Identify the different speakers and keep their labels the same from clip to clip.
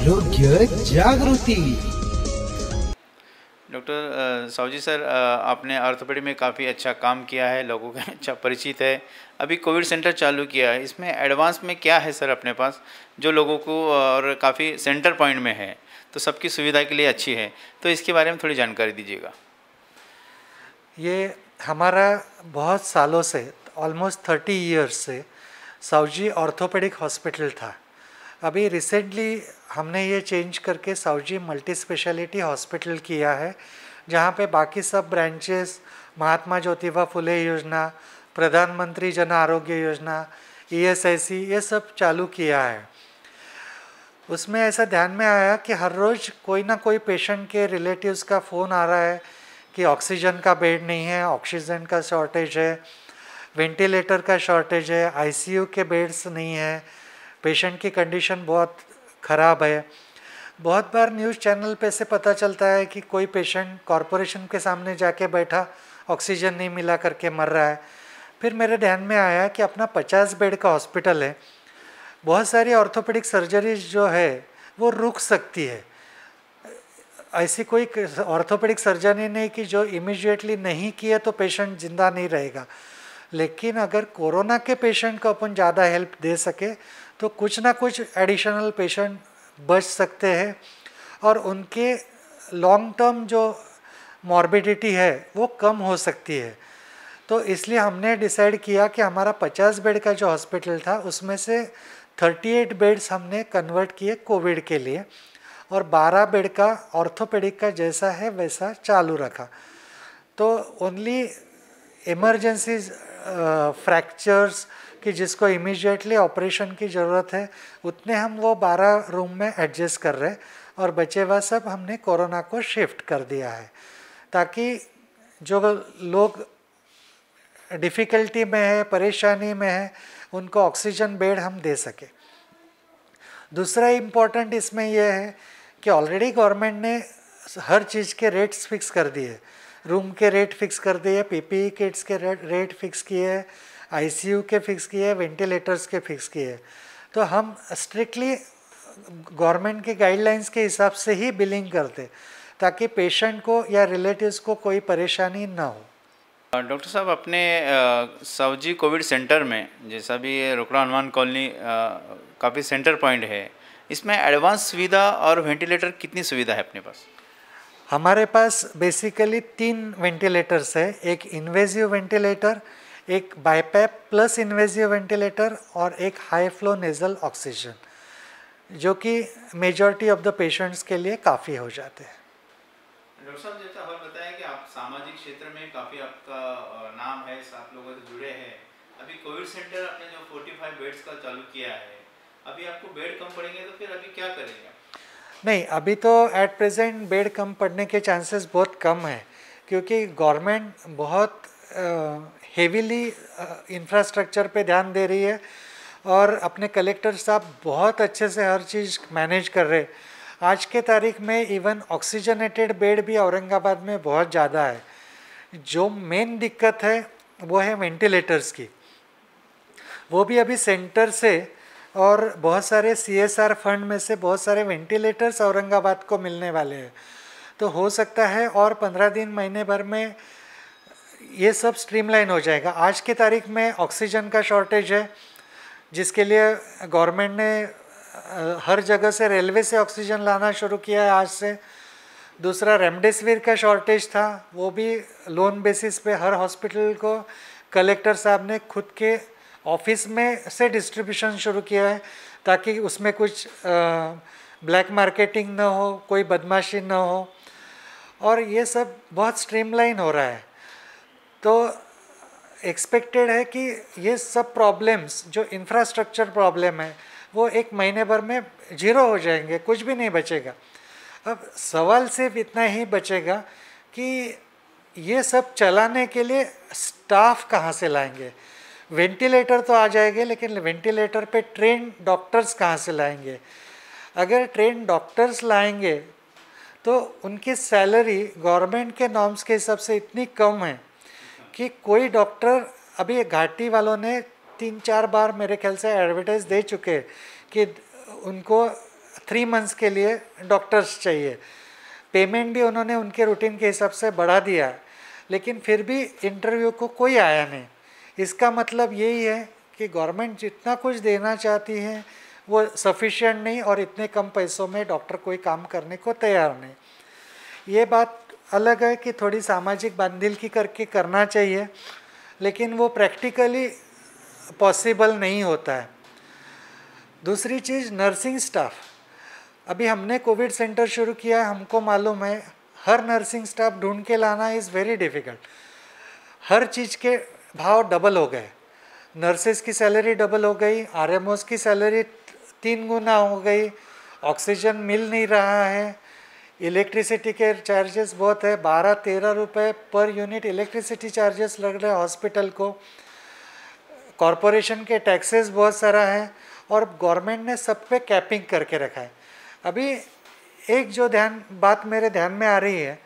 Speaker 1: आरोग्य जागृति
Speaker 2: doctor Sahu sir आपने आर्थोपेडी में काफ़ी अच्छा काम किया है लोगों का अच्छा परिचित है अभी कोविड सेंटर चालू किया है इसमें एडवांस में क्या है सर अपने पास जो लोगों को और काफ़ी सेंटर पॉइंट में है तो सबकी सुविधा के लिए अच्छी है तो इसके बारे में थोड़ी जानकारी दीजिएगा
Speaker 1: ये हमारा बहुत सालों से ऑलमोस्ट थर्टी ईयर्स से साउजी ऑर्थोपेडिक हॉस्पिटल था अभी रिसेंटली हमने ये चेंज करके साउजी मल्टी स्पेशलिटी हॉस्पिटल किया है जहाँ पे बाकी सब ब्रांचेस महात्मा ज्योतिबा फुले योजना प्रधानमंत्री जन आरोग्य योजना ई e ये सब चालू किया है उसमें ऐसा ध्यान में आया कि हर रोज़ कोई ना कोई पेशेंट के रिलेटिव्स का फ़ोन आ रहा है कि ऑक्सीजन का बेड नहीं है ऑक्सीजन का शॉर्टेज है वेंटिलेटर का शॉर्टेज है आईसीयू के बेड्स नहीं है पेशेंट की कंडीशन बहुत ख़राब है बहुत बार न्यूज़ चैनल पे से पता चलता है कि कोई पेशेंट कॉरपोरेशन के सामने जाके बैठा ऑक्सीजन नहीं मिला करके मर रहा है फिर मेरे ध्यान में आया कि अपना पचास बेड का हॉस्पिटल है बहुत सारी ऑर्थोपेडिक सर्जरीज जो है वो रुक सकती है ऐसी कोई ऑर्थोपेडिक सर्जरी नहीं कि जो इमिजिएटली नहीं किए तो पेशेंट ज़िंदा नहीं रहेगा लेकिन अगर कोरोना के पेशेंट को अपन ज़्यादा हेल्प दे सके तो कुछ ना कुछ एडिशनल पेशेंट बच सकते हैं और उनके लॉन्ग टर्म जो मॉर्बिडिटी है वो कम हो सकती है तो इसलिए हमने डिसाइड किया कि हमारा 50 बेड का जो हॉस्पिटल था उसमें से 38 बेड्स हमने कन्वर्ट किए कोविड के लिए और 12 बेड का ऑर्थोपेडिक का जैसा है वैसा चालू रखा तो ओनली इमरजेंसीज फ्रैक्चर्स uh, कि जिसको इमिजिएटली ऑपरेशन की ज़रूरत है उतने हम वो बारह रूम में एडजस्ट कर रहे और बचे हुआ सब हमने कोरोना को शिफ्ट कर दिया है ताकि जो लोग डिफ़िकल्टी में है परेशानी में है उनको ऑक्सीजन बेड हम दे सके दूसरा इम्पॉर्टेंट इसमें यह है कि ऑलरेडी गवर्नमेंट ने हर चीज़ के रेट्स फिक्स कर दिए रूम के रेट फिक्स कर दिए पीपीई किट्स e के रेट रेट फिक्स किए आई के फिक्स किए वेंटिलेटर्स के फिक्स किए तो हम स्ट्रिक्टली गवर्नमेंट के गाइडलाइंस के हिसाब से ही बिलिंग करते ताकि पेशेंट को या रिलेटिव्स को कोई परेशानी ना हो
Speaker 2: डॉक्टर साहब अपने सब्जी कोविड सेंटर में जैसा भी रुकड़ा हनुमान कॉलोनी काफ़ी सेंटर पॉइंट है इसमें एडवांस सुविधा और वेंटिलेटर कितनी सुविधा है अपने पास
Speaker 1: हमारे पास बेसिकली तीन वेंटिलेटर्स है एक इन्वेजिव वेंटिलेटर एक बाईपैप प्लस इन्वेजिव वेंटिलेटर और एक हाई फ्लो नेजल ऑक्सीजन जो कि मेजॉरिटी ऑफ द पेशेंट्स के लिए काफ़ी हो जाते हैं
Speaker 2: डॉक्टर साहब जैसा और बताया कि आप सामाजिक क्षेत्र में काफ़ी आपका नाम है लोगों से जुड़े हैं अभी कोविड सेंटर आपने जो 45 बेड्स का चालू किया है अभी आपको बेड कम पड़ेंगे तो फिर अभी क्या करेंगे
Speaker 1: नहीं अभी तो एट प्रेजेंट बेड कम पड़ने के चांसेस बहुत कम है क्योंकि गवर्नमेंट बहुत हेवीली इंफ्रास्ट्रक्चर uh, पे ध्यान दे रही है और अपने कलेक्टर साहब बहुत अच्छे से हर चीज़ मैनेज कर रहे आज के तारीख में इवन ऑक्सीजनेटेड बेड भी औरंगाबाद में बहुत ज़्यादा है जो मेन दिक्कत है वो है वेंटिलेटर्स की वो भी अभी सेंटर से और बहुत सारे सी फंड में से बहुत सारे वेंटिलेटर्स औरंगाबाद को मिलने वाले हैं तो हो सकता है और पंद्रह दिन महीने भर में ये सब स्ट्रीमलाइन हो जाएगा आज की तारीख में ऑक्सीजन का शॉर्टेज है जिसके लिए गवर्नमेंट ने हर जगह से रेलवे से ऑक्सीजन लाना शुरू किया है आज से दूसरा रेमडेसिविर का शॉर्टेज था वो भी लोन बेसिस पे हर हॉस्पिटल को कलेक्टर साहब ने खुद के ऑफिस में से डिस्ट्रीब्यूशन शुरू किया है ताकि उसमें कुछ ब्लैक मार्केटिंग ना हो कोई बदमाशी ना हो और ये सब बहुत स्ट्रीमलाइन हो रहा है तो एक्सपेक्टेड है कि ये सब प्रॉब्लम्स जो इंफ्रास्ट्रक्चर प्रॉब्लम है वो एक महीने भर में जीरो हो जाएंगे कुछ भी नहीं बचेगा अब सवाल सिर्फ इतना ही बचेगा कि ये सब चलाने के लिए स्टाफ कहाँ से लाएंगे वेंटिलेटर तो आ जाएंगे लेकिन वेंटिलेटर पे ट्रेन डॉक्टर्स कहाँ से लाएंगे अगर ट्रेन डॉक्टर्स लाएंगे तो उनकी सैलरी गवर्नमेंट के नॉर्म्स के हिसाब से इतनी कम है कि कोई डॉक्टर अभी घाटी वालों ने तीन चार बार मेरे ख्याल से एडवर्टाइज दे चुके कि उनको थ्री मंथ्स के लिए डॉक्टर्स चाहिए पेमेंट भी उन्होंने उनके रूटीन के हिसाब से बढ़ा दिया लेकिन फिर भी इंटरव्यू को कोई आया नहीं इसका मतलब यही है कि गवर्नमेंट जितना कुछ देना चाहती है वो सफिशिएंट नहीं और इतने कम पैसों में डॉक्टर कोई काम करने को तैयार नहीं ये बात अलग है कि थोड़ी सामाजिक बांधिलकी करके करना चाहिए लेकिन वो प्रैक्टिकली पॉसिबल नहीं होता है दूसरी चीज़ नर्सिंग स्टाफ अभी हमने कोविड सेंटर शुरू किया हमको मालूम है हर नर्सिंग स्टाफ ढूंढ के लाना इज़ वेरी डिफ़िकल्ट हर चीज़ के भाव डबल हो गए नर्सेज की सैलरी डबल हो गई आर की सैलरी तीन गुना हो गई ऑक्सीजन मिल नहीं रहा है इलेक्ट्रिसिटी के चार्जेस बहुत है बारह तेरह रुपये पर यूनिट इलेक्ट्रिसिटी चार्जेस लग रहे हैं हॉस्पिटल को कॉरपोरेशन के टैक्सेस बहुत सारा है और गवर्नमेंट ने सब पे कैपिंग करके रखा है अभी एक जो ध्यान बात मेरे ध्यान में आ रही है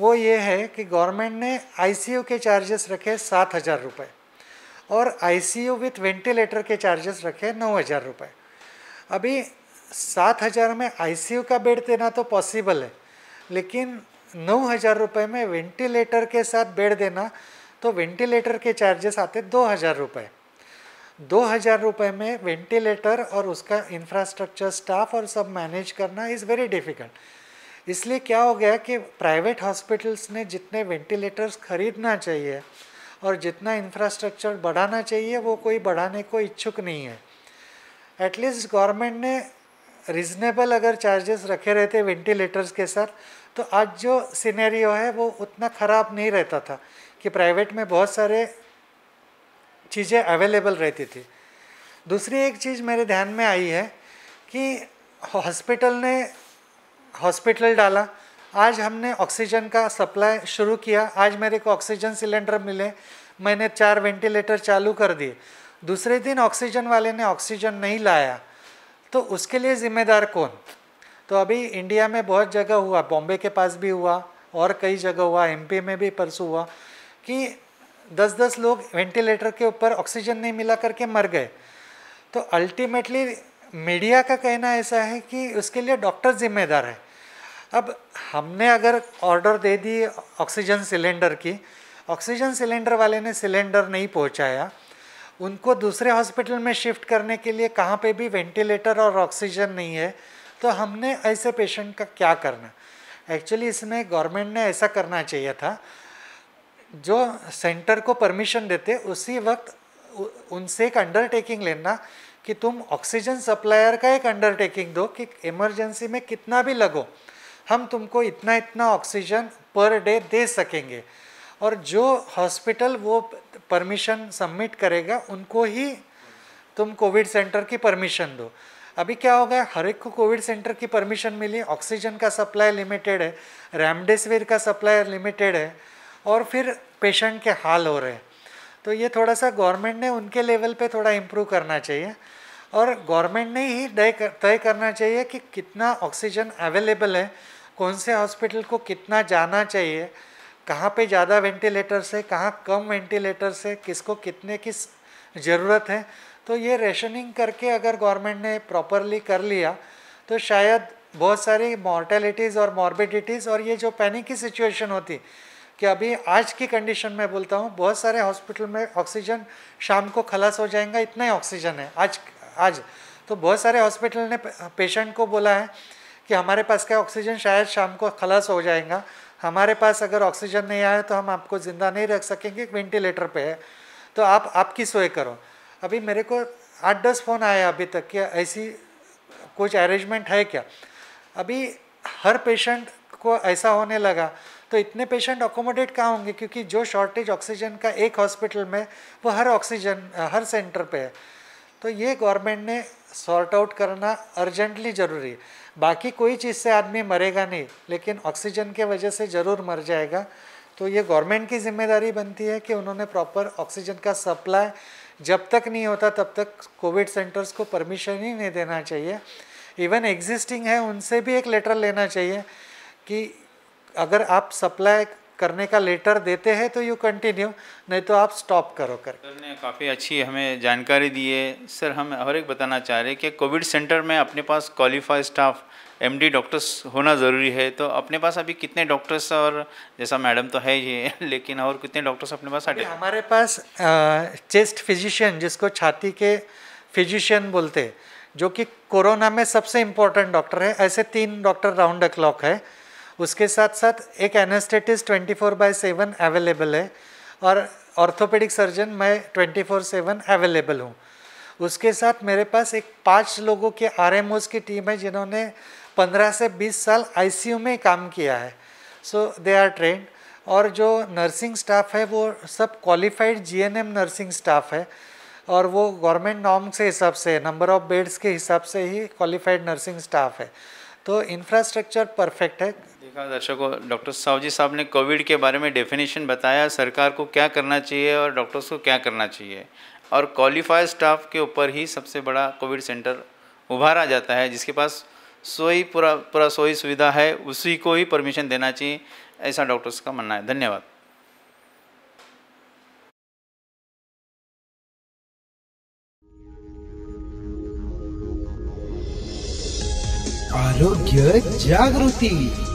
Speaker 1: वो ये है कि गवर्नमेंट ने आईसीयू के चार्जेस रखे सात हज़ार रुपये और आईसीयू विथ वेंटिलेटर के चार्जेस रखे नौ हज़ार रुपये अभी सात हज़ार में आईसीयू का बेड देना तो पॉसिबल है लेकिन नौ हज़ार रुपये में वेंटिलेटर के साथ बेड देना तो वेंटिलेटर के चार्जेस आते दो हज़ार रुपये दो हज़ार रुपये में वेंटिलेटर और उसका इंफ्रास्ट्रक्चर स्टाफ और सब मैनेज करना इज़ वेरी डिफ़िकल्ट इसलिए क्या हो गया कि प्राइवेट हॉस्पिटल्स ने जितने वेंटिलेटर्स खरीदना चाहिए और जितना इंफ्रास्ट्रक्चर बढ़ाना चाहिए वो कोई बढ़ाने को इच्छुक नहीं है एटलीस्ट गवर्नमेंट ने रीज़नेबल अगर चार्जेस रखे रहते वेंटिलेटर्स के साथ तो आज जो सिनेरियो है वो उतना ख़राब नहीं रहता था कि प्राइवेट में बहुत सारे चीज़ें अवेलेबल रहती थी दूसरी एक चीज़ मेरे ध्यान में आई है कि हॉस्पिटल ने हॉस्पिटल डाला आज हमने ऑक्सीजन का सप्लाई शुरू किया आज मेरे को ऑक्सीजन सिलेंडर मिले मैंने चार वेंटिलेटर चालू कर दिए दूसरे दिन ऑक्सीजन वाले ने ऑक्सीजन नहीं लाया तो उसके लिए ज़िम्मेदार कौन तो अभी इंडिया में बहुत जगह हुआ बॉम्बे के पास भी हुआ और कई जगह हुआ एमपी में भी परसों हुआ कि दस दस लोग वेंटिलेटर के ऊपर ऑक्सीजन नहीं मिला करके मर गए तो अल्टीमेटली मीडिया का कहना ऐसा है कि उसके लिए डॉक्टर जिम्मेदार है अब हमने अगर ऑर्डर दे दी ऑक्सीजन सिलेंडर की ऑक्सीजन सिलेंडर वाले ने सिलेंडर नहीं पहुंचाया उनको दूसरे हॉस्पिटल में शिफ्ट करने के लिए कहाँ पे भी वेंटिलेटर और ऑक्सीजन नहीं है तो हमने ऐसे पेशेंट का क्या करना एक्चुअली इसमें गवर्नमेंट ने ऐसा करना चाहिए था जो सेंटर को परमिशन देते उसी वक्त उनसे एक अंडरटेकिंग लेना कि तुम ऑक्सीजन सप्लायर का एक अंडरटेकिंग दो कि इमरजेंसी में कितना भी लगो हम तुमको इतना इतना ऑक्सीजन पर डे दे सकेंगे और जो हॉस्पिटल वो परमिशन सबमिट करेगा उनको ही तुम कोविड सेंटर की परमिशन दो अभी क्या हो गया हर एक को कोविड सेंटर की परमिशन मिली ऑक्सीजन का सप्लाई लिमिटेड है रेमडेसिविर का सप्लाई लिमिटेड है और फिर पेशेंट के हाल हो रहे हैं तो ये थोड़ा सा गवर्नमेंट ने उनके लेवल पे थोड़ा इम्प्रूव करना चाहिए और गवर्नमेंट ने ही तय करना चाहिए कि कितना ऑक्सीजन अवेलेबल है कौन से हॉस्पिटल को कितना जाना चाहिए कहाँ पे ज़्यादा वेंटिलेटर्स है कहाँ कम वेंटिलेटर्स है किसको कितने की किस ज़रूरत है तो ये रेशनिंग करके अगर गवर्नमेंट ने प्रॉपरली कर लिया तो शायद बहुत सारी मॉर्टेलिटीज़ और मॉर्बिडिटीज़ और ये जो पैनिक की सिचुएशन होती कि अभी आज की कंडीशन में बोलता हूँ बहुत सारे हॉस्पिटल में ऑक्सीजन शाम को खलास हो जाएगा इतना ही ऑक्सीजन है आज आज तो बहुत सारे हॉस्पिटल ने पेशेंट को बोला है कि हमारे पास क्या ऑक्सीजन शायद शाम को खलास हो जाएगा हमारे पास अगर ऑक्सीजन नहीं आया तो हम आपको ज़िंदा नहीं रख सकेंगे वेंटिलेटर पे है तो आप आपकी सोए करो अभी मेरे को आठ दस फ़ोन आया अभी तक कि ऐसी कुछ अरेंजमेंट है क्या अभी हर पेशेंट को ऐसा होने लगा तो इतने पेशेंट अकोमोडेट कहाँ होंगे क्योंकि जो शॉर्टेज ऑक्सीजन का एक हॉस्पिटल में वो हर ऑक्सीजन हर सेंटर पे है तो ये गवर्नमेंट ने सॉर्ट आउट करना अर्जेंटली ज़रूरी है बाकी कोई चीज़ से आदमी मरेगा नहीं लेकिन ऑक्सीजन के वजह से ज़रूर मर जाएगा तो ये गवर्नमेंट की जिम्मेदारी बनती है कि उन्होंने प्रॉपर ऑक्सीजन का सप्लाई जब तक नहीं होता तब तक कोविड सेंटर्स को परमिशन ही नहीं देना चाहिए इवन एग्जिस्टिंग है उनसे भी एक लेटर लेना चाहिए कि अगर आप सप्लाई करने का लेटर देते हैं तो यू कंटिन्यू नहीं तो आप स्टॉप करो कर सर
Speaker 2: ने काफ़ी अच्छी हमें जानकारी दी है सर हम और एक बताना चाह रहे हैं कि कोविड सेंटर में अपने पास क्वालिफाइड स्टाफ एमडी डॉक्टर्स होना ज़रूरी है तो अपने पास अभी कितने डॉक्टर्स और जैसा मैडम तो है ये लेकिन और कितने डॉक्टर्स अपने पास आते हमारे
Speaker 1: पास चेस्ट फिजिशियन जिसको छाती के फिजिशियन बोलते जो कि कोरोना में सबसे इम्पोर्टेंट डॉक्टर है ऐसे तीन डॉक्टर राउंड अ क्लॉक है उसके साथ साथ एक anaesthetist 24 four by seven available है और ऑर्थोपेडिक सर्जन मैं 24 फोर सेवन अवेलेबल हूँ उसके साथ मेरे पास एक पाँच लोगों के आर की टीम है जिन्होंने 15 से 20 साल आईसीयू में काम किया है सो दे आर ट्रेंड और जो नर्सिंग स्टाफ है वो सब क्वालिफाइड जी नर्सिंग स्टाफ है और वो गवर्नमेंट नॉर्म के हिसाब से नंबर ऑफ बेड्स के हिसाब से ही क्वालिफाइड नर्सिंग स्टाफ है तो इंफ्रास्ट्रक्चर परफेक्ट है
Speaker 2: देखा दर्शकों डॉक्टर साहु जी साहब ने कोविड के बारे में डेफिनेशन बताया सरकार को क्या करना चाहिए और डॉक्टर्स को क्या करना चाहिए और क्वालिफाइड स्टाफ के ऊपर ही सबसे बड़ा कोविड सेंटर उभारा जाता है जिसके पास सोई पूरा पूरा सोई सुविधा है उसी को ही परमिशन देना चाहिए ऐसा डॉक्टर्स का मानना है धन्यवाद
Speaker 1: आरोग्य जागृति